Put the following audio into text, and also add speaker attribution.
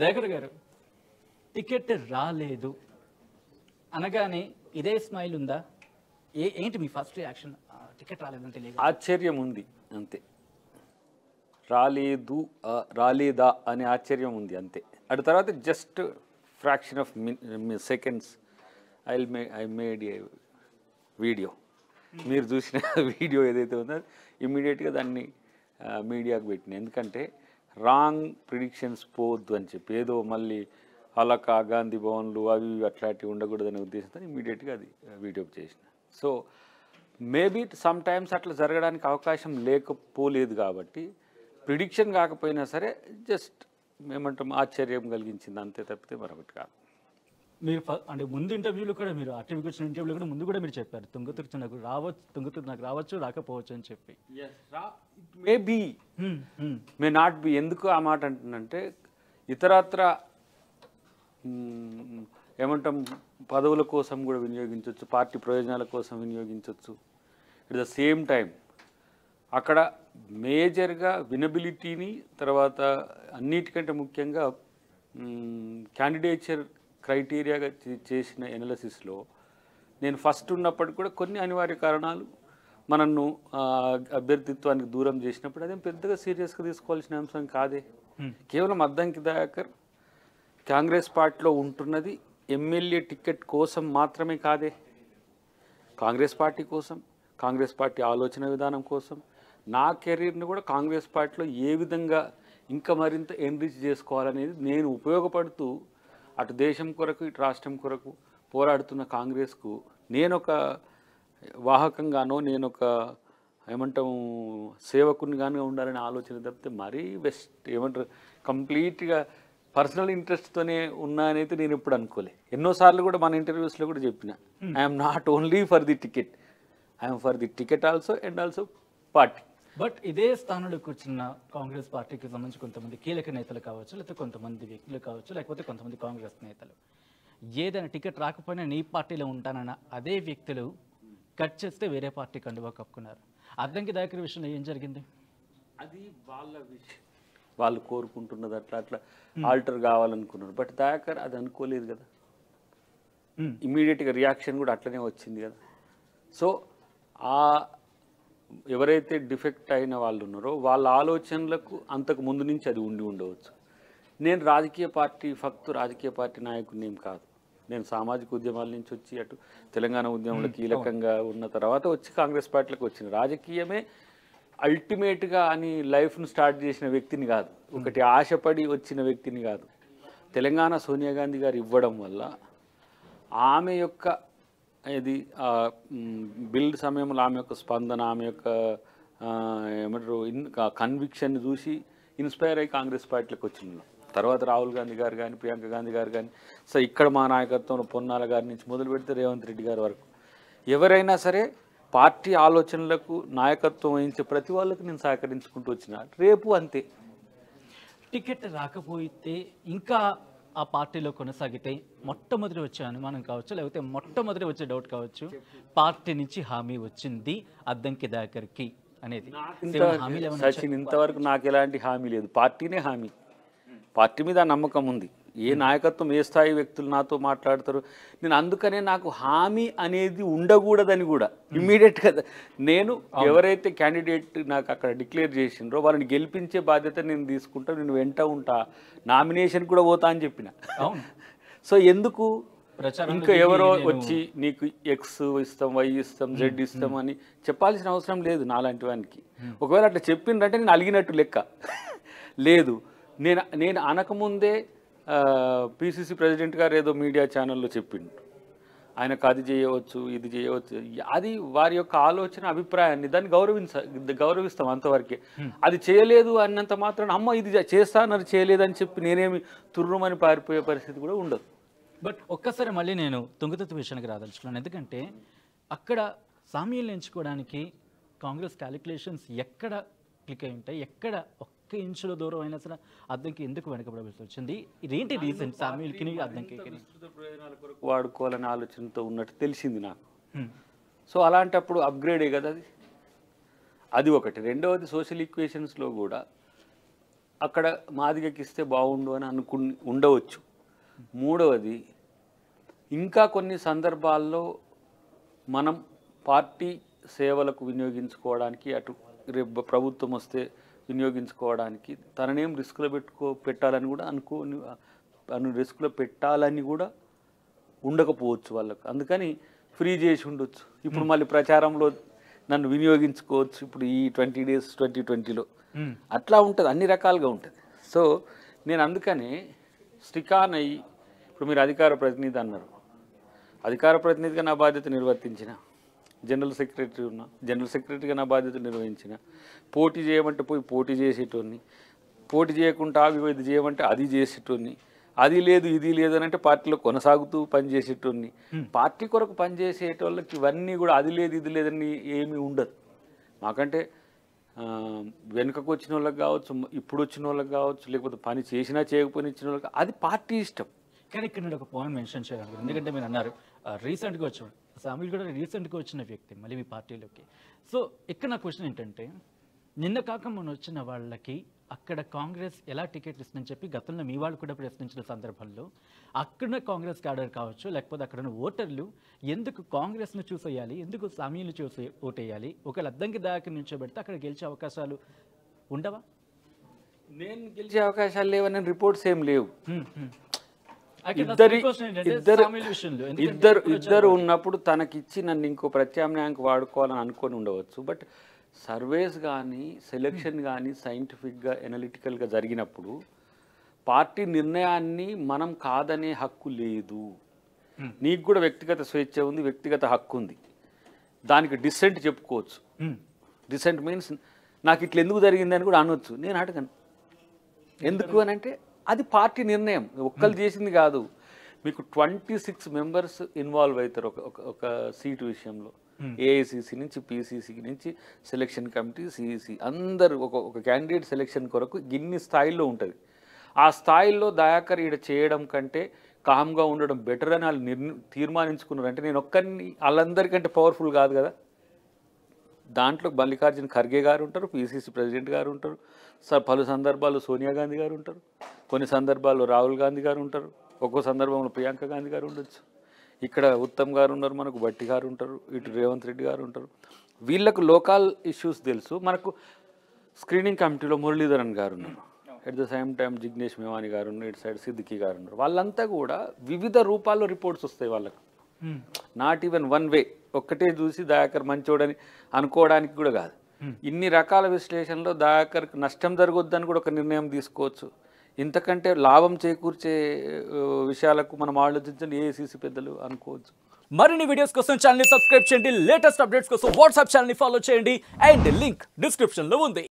Speaker 1: దయాకర్ గారు టికెట్ రాలేదు అనగానే ఇదే స్మైల్ ఉందా ఏ ఏంటి మీ ఫస్ట్ యాక్షన్ టికెట్ రాలేదు అంటే
Speaker 2: ఆశ్చర్యం ఉంది అంతే రాలేదు రాలేదా అనే ఆశ్చర్యం ఉంది అంతే అటు తర్వాత just fraction of my seconds I may I made a video hmm. మీరు చూసిన వీడియో ఏదైతే ఉందో ఇమీడియట్గా దాన్ని మీడియాకు పెట్టిన ఎందుకంటే రాంగ్ ప్రిడిక్షన్స్ పోవద్దు అని చెప్పి ఏదో మళ్ళీ అలక గాంధీ భవన్లు అవి అట్లాంటివి అనే ఉద్దేశంతో ఇమీడియట్గా అది వీడియో చేసిన సో మేబీ సమ్ టైమ్స్ అట్లా జరగడానికి అవకాశం లేకపోలేదు కాబట్టి ప్రిడిక్షన్ కాకపోయినా సరే జస్ట్ మేమంటాం ఆశ్చర్యం కలిగించింది అంతే తప్పితే మరొకటి కాదు
Speaker 1: మీరు అంటే ముందు ఇంటర్వ్యూలో కూడా మీరు అటవీకి వచ్చిన ఇంటర్వ్యూలో కూడా ముందు కూడా మీరు చెప్పారు తుంగతుర్తి నాకు రావచ్చు తుంగతుర్తి నాకు రావచ్చు రాకపోవచ్చు అని చెప్పి 
Speaker 2: maybe may not be ఎందుకు ఆ మాట అంటుందంటే ఇతరత్ర ఏమంటాం పదవుల కోసం కూడా వినియోగించవచ్చు పార్టీ ప్రయోజనాల కోసం వినియోగించవచ్చు అట్ ద సేమ్ టైం అక్కడ మేజర్గా వినబిలిటీని తర్వాత అన్నిటికంటే ముఖ్యంగా క్యాండిడేచర్ క్రైటీరియాగా చేసిన ఎనలసిస్లో నేను ఫస్ట్ ఉన్నప్పటికి కూడా కొన్ని అనివార్య కారణాలు మనను అభ్యర్థిత్వానికి దూరం చేసినప్పుడు అదేం పెద్దగా సీరియస్గా తీసుకోవాల్సిన అంశం కాదే కేవలం అద్దంకి దయాకర్ కాంగ్రెస్ పార్టీలో ఉంటున్నది ఎమ్మెల్యే టికెట్ కోసం మాత్రమే కాదే కాంగ్రెస్ పార్టీ కోసం కాంగ్రెస్ పార్టీ ఆలోచన విధానం కోసం నా కెరీర్ని కూడా కాంగ్రెస్ పార్టీలో ఏ విధంగా ఇంకా మరింత ఎన్రిచ్ చేసుకోవాలనేది నేను ఉపయోగపడుతూ అటు దేశం కొరకు ఇటు రాష్ట్రం కొరకు పోరాడుతున్న కాంగ్రెస్కు నేనొక వాహకంగానో నేనొక ఏమంటాము సేవకుని కానీ ఉండాలని ఆలోచన తప్పితే మరీ బెస్ట్ ఏమంటారు కంప్లీట్గా పర్సనల్ ఇంట్రెస్ట్తోనే ఉన్నా అనేది నేను ఇప్పుడు అనుకోలే ఎన్నోసార్లు కూడా మన ఇంటర్వ్యూస్లో కూడా చెప్పిన I'm not only for the ticket I'm for the ticket also and also party
Speaker 1: but ఇదే స్థానంలో కూర్చున్న కాంగ్రెస్ పార్టీకి సంబంధించి కొంతమంది కీలక నేతలు కావచ్చు లేకపోతే కొంతమంది వ్యక్తులు కావచ్చు లేకపోతే కొంతమంది కాంగ్రెస్ నేతలు ఏదైనా టికెట్ రాకపోయినా నీ పార్టీలో ఉంటానన్న అదే వ్యక్తులు కట్ చేస్తే వేరే పార్టీ కండువా కప్పుకున్నారు అర్థంకి దాకరి విషయంలో ఏం జరిగింది
Speaker 2: అది వాళ్ళ విషయం వాళ్ళు కోరుకుంటున్నది అట్లా అట్లా ఆల్టర్ కావాలనుకున్నారు బట్ దాకర్ అది అనుకోలేదు కదా ఇమీడియట్గా రియాక్షన్ కూడా అట్లనే వచ్చింది కదా సో ఆ ఎవరైతే డిఫెక్ట్ అయిన వాళ్ళు ఉన్నారో వాళ్ళ ఆలోచనలకు అంతకు ముందు నుంచి అది ఉండి ఉండవచ్చు నేను రాజకీయ పార్టీ ఫక్తు రాజకీయ పార్టీ నాయకుడిని ఏం కాదు నేను సామాజిక ఉద్యమాల నుంచి వచ్చి అటు తెలంగాణ ఉద్యమంలో కీలకంగా ఉన్న తర్వాత వచ్చి కాంగ్రెస్ పార్టీలకు వచ్చిన రాజకీయమే అల్టిమేట్గా అని లైఫ్ను స్టార్ట్ చేసిన వ్యక్తిని కాదు ఒకటి ఆశపడి వచ్చిన వ్యక్తిని కాదు తెలంగాణ సోనియా గాంధీ గారు ఇవ్వడం వల్ల ఆమె యొక్క ఇది బిల్డ్ సమయంలో ఆమె యొక్క స్పందన ఆమె యొక్క ఏమంటారు కన్విక్షన్ చూసి ఇన్స్పైర్ అయ్యి కాంగ్రెస్ పార్టీలకు వచ్చిండు తర్వాత రాహుల్ గాంధీ గారు కానీ ప్రియాంక గాంధీ గారు కానీ సో ఇక్కడ మా నాయకత్వంలో పొన్నాల గారి నుంచి మొదలు పెడితే రేవంత్ రెడ్డి గారి వరకు ఎవరైనా సరే పార్టీ ఆలోచనలకు నాయకత్వం వహించే ప్రతి వాళ్ళకు నేను సహకరించుకుంటూ వచ్చిన రేపు అంతే
Speaker 1: టికెట్ రాకపోతే ఇంకా ఆ పార్టీలో కొనసాగితే మొట్టమొదటి వచ్చే అనుమానం కావచ్చు లేకపోతే మొట్టమొదటి వచ్చే డౌట్ కావచ్చు పార్టీ నుంచి హామీ వచ్చింది అద్దంకి దాకర్కి అనేది సచిన్ ఇంతవరకు
Speaker 2: నాకు ఎలాంటి హామీ లేదు పార్టీనే హామీ పార్టీ మీద నమ్మకం ఉంది ఏ నాయకత్వం ఏ స్థాయి వ్యక్తులు నాతో మాట్లాడతారు నేను అందుకనే నాకు హామీ అనేది ఉండకూడదని కూడా ఇమ్మీడియట్ కదా నేను ఎవరైతే క్యాండిడేట్ నాకు అక్కడ డిక్లేర్ చేసిండ్రో వాళ్ళని గెలిపించే బాధ్యత నేను తీసుకుంటా నేను వెంట ఉంటా నామినేషన్ కూడా పోతా అని చెప్పిన సో ఎందుకు
Speaker 1: ఇంకా ఎవరో వచ్చి
Speaker 2: నీకు ఎక్స్ ఇస్తాం వై ఇస్తాం జెడ్ ఇస్తాం అని చెప్పాల్సిన అవసరం లేదు నాలాంటి వానికి ఒకవేళ అట్లా చెప్పిండ్రంటే నేను అలిగినట్టు లెక్క లేదు నేను నేను అనకముందే పీసీసీ ప్రెసిడెంట్ గారు ఏదో మీడియా ఛానల్లో చెప్పిండు ఆయనకు అది చేయవచ్చు ఇది చేయవచ్చు అది వారి యొక్క ఆలోచన అభిప్రాయాన్ని దాన్ని గౌరవించ గౌరవిస్తాం అంతవరకే అది చేయలేదు అన్నంత మాత్రం అమ్మ ఇది చేస్తానని చేయలేదని చెప్పి నేనేమి తుర్రుమని పారిపోయే పరిస్థితి కూడా ఉండదు
Speaker 1: బట్ ఒక్కసారి మళ్ళీ నేను తుంగతుత్తు విషయానికి రాదలుచుకున్నాను ఎందుకంటే అక్కడ సామ్యం ఎంచుకోవడానికి కాంగ్రెస్ క్యాలిక్యులేషన్స్ ఎక్కడ క్లిక్ అయి ఉంటాయి ఎక్కడ ఒక్క ఇంచుల దూరం అయినా సరే అద్దంకి ఎందుకు వెనకబడవలసి వచ్చింది ఇదేంటి రీజన్ సామ్యుల్కి అద్దంకి
Speaker 2: వాడుకోవాలనే ఆలోచనతో ఉన్నట్టు తెలిసింది నాకు సో అలాంటప్పుడు అప్గ్రేడే కదా అది అది ఒకటి రెండవది సోషల్ ఈక్వేషన్స్లో కూడా అక్కడ మాదిగకి ఇస్తే బాగుండు అని అనుకు ఉండవచ్చు మూడవది ఇంకా కొన్ని సందర్భాల్లో మనం పార్టీ సేవలకు వినియోగించుకోవడానికి అటు రేపు ప్రభుత్వం వస్తే వినియోగించుకోవడానికి తననేం రిస్క్లో పెట్టుకో పెట్టాలని కూడా అనుకోని అను రిస్క్లో పెట్టాలని కూడా ఉండకపోవచ్చు వాళ్ళకు అందుకని ఫ్రీ చేసి ఉండొచ్చు ఇప్పుడు మళ్ళీ ప్రచారంలో నన్ను వినియోగించుకోవచ్చు ఇప్పుడు ఈ ట్వంటీ డేస్ ట్వంటీ ట్వంటీలో అట్లా ఉంటుంది అన్ని రకాలుగా ఉంటుంది సో నేను అందుకని స్టికాన్ అయ్యి ఇప్పుడు మీరు అధికార ప్రతినిధి అన్నారు అధికార ప్రతినిధిగా నా బాధ్యత నిర్వర్తించిన జనరల్ సెక్రటరీ ఉన్నా జనరల్ సెక్రటరీగా నా బాధ్యత నిర్వహించిన పోటీ చేయమంటే పోయి పోటీ చేసేటోని పోటీ చేయకుండా అవి ఇది చేయమంటే అది చేసేటోని అది లేదు ఇది లేదు అని అంటే పార్టీలో కొనసాగుతూ పనిచేసేటోని పార్టీ కొరకు పనిచేసేటోళ్ళకి ఇవన్నీ కూడా అది లేదు ఇది లేదని ఏమీ ఉండదు మాకంటే వెనుకకు వచ్చిన వాళ్ళకి కావచ్చు ఇప్పుడు వచ్చిన వాళ్ళకి కావచ్చు లేకపోతే పని చేసినా చేయకపోయినా ఇచ్చిన వాళ్ళకి
Speaker 1: అది పార్టీ ఇష్టం కానీ ఇక్కడ నేను ఒక పాయింట్ మెన్షన్ చేయాలి ఎందుకంటే మీరు అన్నారు రీసెంట్గా వచ్చాడు సామ్యుల్ కూడా రీసెంట్గా వచ్చిన వ్యక్తి మళ్ళీ మీ పార్టీలోకి సో ఇక్కడ నా క్వశ్చన్ ఏంటంటే నిన్న కాక మొన్న వచ్చిన వాళ్ళకి అక్కడ కాంగ్రెస్ ఎలా టికెట్ ఇస్తుందని చెప్పి గతంలో మీ వాళ్ళు కూడా ప్రశ్నించిన సందర్భంలో అక్కడ కాంగ్రెస్ క్యాడర్ కావచ్చు లేకపోతే అక్కడ ఓటర్లు ఎందుకు కాంగ్రెస్ను చూస్ అయ్యాలి ఎందుకు సామీలు చూసి ఓటేయాలి ఒకవేళ అద్దంకి దాకా నిల్చోబెడితే అక్కడ గెలిచే అవకాశాలు ఉండవా
Speaker 2: నేను గెలిచే అవకాశాలు లేవని రిపోర్ట్స్ ఏం లేవు
Speaker 1: ఇద్దరి ఇద్దరు ఇద్దరు ఇద్దరు
Speaker 2: ఉన్నప్పుడు తనకిచ్చి నన్ను ఇంకో ప్రత్యామ్నాయానికి వాడుకోవాలని అనుకొని ఉండవచ్చు బట్ సర్వేస్ కానీ సెలెక్షన్ కానీ సైంటిఫిక్గా ఎనలిటికల్గా జరిగినప్పుడు పార్టీ నిర్ణయాన్ని మనం కాదనే హక్కు లేదు hmm. నీకు కూడా వ్యక్తిగత స్వేచ్ఛ ఉంది వ్యక్తిగత హక్కు ఉంది దానికి డిసెంట్ చెప్పుకోవచ్చు డిసెంట్ hmm. మీన్స్ నాకు ఇట్లా ఎందుకు జరిగిందని కూడా అనొచ్చు నేను అడగను ఎందుకు అని అంటే అది పార్టీ నిర్ణయం ఒక్కరు hmm. చేసింది కాదు మీకు ట్వంటీ సిక్స్ మెంబర్స్ ఇన్వాల్వ్ అవుతారు ఒక ఒక సీట్ విషయంలో ఏఐసిసి hmm. నుంచి పిసిసికి నుంచి సెలెక్షన్ కమిటీ సిఈసి అందరు ఒక ఒక క్యాండిడేట్ సెలెక్షన్ కొరకు గిన్ని స్థాయిల్లో ఉంటుంది ఆ స్థాయిల్లో దయాకర్ ఈడ చేయడం కంటే కామ్గా ఉండడం బెటర్ అని వాళ్ళు తీర్మానించుకున్నారు అంటే నేను ఒక్కరిని వాళ్ళందరికంటే పవర్ఫుల్ కాదు కదా దాంట్లో మల్లికార్జున ఖర్గే గారు ఉంటారు పిసిసి ప్రెసిడెంట్ గారు ఉంటారు పలు సందర్భాల్లో సోనియా గాంధీ గారు ఉంటారు కొన్ని సందర్భాల్లో రాహుల్ గాంధీ గారు ఉంటారు ఒక్కో సందర్భంలో ప్రియాంక గాంధీ గారు ఉండొచ్చు ఇక్కడ ఉత్తమ్ గారు ఉన్నారు మనకు బట్టి గారు ఉంటారు ఇటు రేవంత్ రెడ్డి గారు ఉంటారు వీళ్ళకు లోకల్ ఇష్యూస్ తెలుసు మనకు స్క్రీనింగ్ కమిటీలో మురళీధరన్ గారు ఉన్నారు at the same time Jignesh Mevani గారు ఉన్నారు ఇటు సైడ్ సిద్దికి గారు ఉన్నారు వాళ్ళంతా కూడా వివిధ రూపాల్లో రిపోర్ట్స్ వస్తాయి వాళ్ళకు నాట్ ఈవెన్ వన్ వే ఒక్కటే చూసి దయాకర్ మంచోడని అనుకోవడానికి కూడా కాదు ఇన్ని రకాల విశ్లేషణలో దయాకర్కి నష్టం జరగొద్దని కూడా ఒక నిర్ణయం తీసుకోవచ్చు ఇంతకంటే లాభం చేకూర్చే విషయాలకు మనం ఆలోచించండి ఏసీసీ పెద్దలు అనుకోవచ్చు మరిన్ని వీడియోస్ కోసం
Speaker 1: ఛానల్ సబ్స్క్రైబ్ చేయండి లేటెస్ట్ అప్డేట్స్ కోసం వాట్సాప్ ఛానల్ని ఫాలో చేయండి అండ్ లింక్ డిస్క్రిప్షన్లో ఉంది